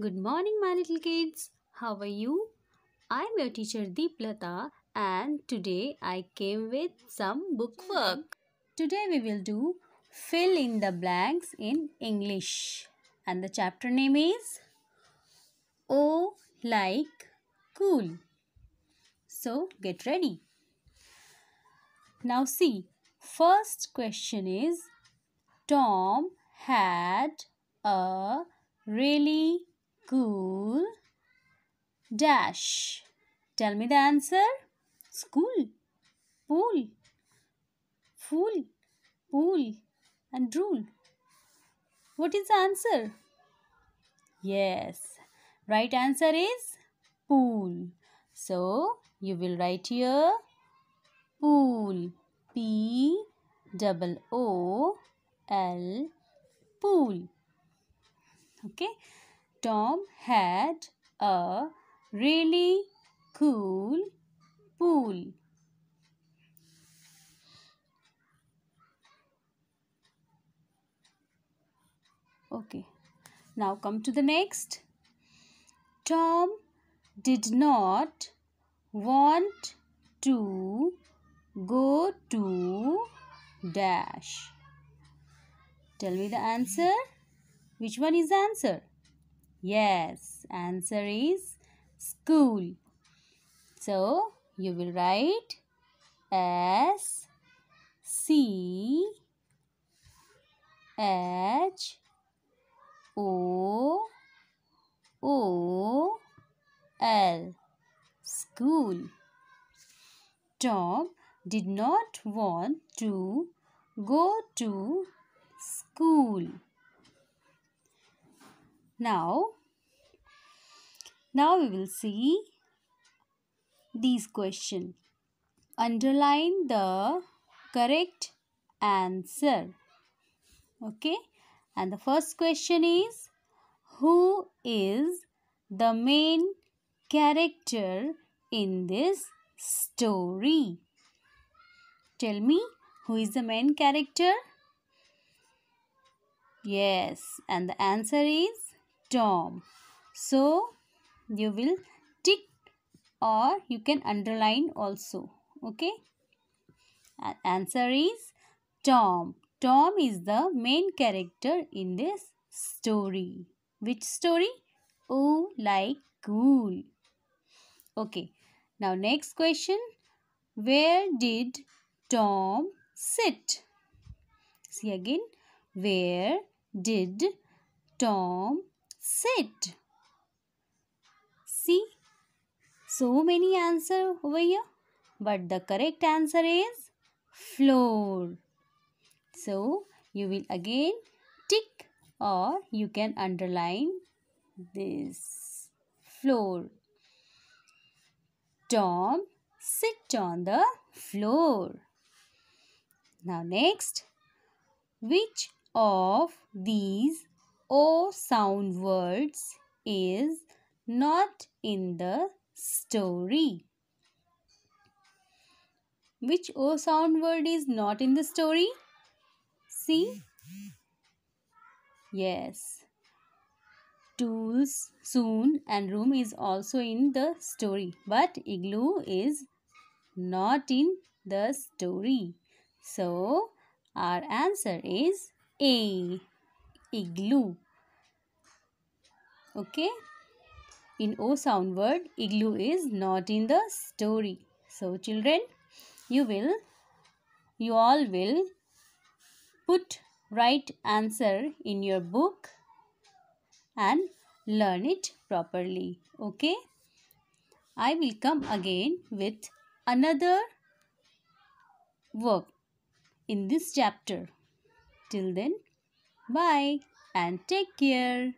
Good morning, my little kids. How are you? I'm your teacher Deeplata, and today I came with some book work. Today we will do fill in the blanks in English, and the chapter name is O oh, like cool. So get ready. Now see, first question is Tom had a really school dash. Tell me the answer. School, pool, fool, pool and rule. What is the answer? Yes, right answer is pool. So, you will write here pool. P double O L pool. Okay. Tom had a really cool pool. Okay, now come to the next. Tom did not want to go to dash. Tell me the answer. Which one is the answer? Yes, answer is school. So, you will write S C H O O L school. Tom did not want to go to school. Now, now we will see these question. Underline the correct answer. Okay. And the first question is, who is the main character in this story? Tell me, who is the main character? Yes, and the answer is Tom. So, you will tick or you can underline also. Okay. answer is Tom. Tom is the main character in this story. Which story? Oh, like cool. Okay. Now, next question. Where did Tom sit? See again. Where did Tom sit. See, so many answer over here. But the correct answer is floor. So, you will again tick or you can underline this floor. Tom sit on the floor. Now next, which of these O sound words is not in the story. Which O sound word is not in the story? See? Yes. Tools, soon and room is also in the story. But igloo is not in the story. So, our answer is A igloo. Okay. In O sound word, igloo is not in the story. So children, you will, you all will put right answer in your book and learn it properly. Okay. I will come again with another work in this chapter. Till then, Bye and take care.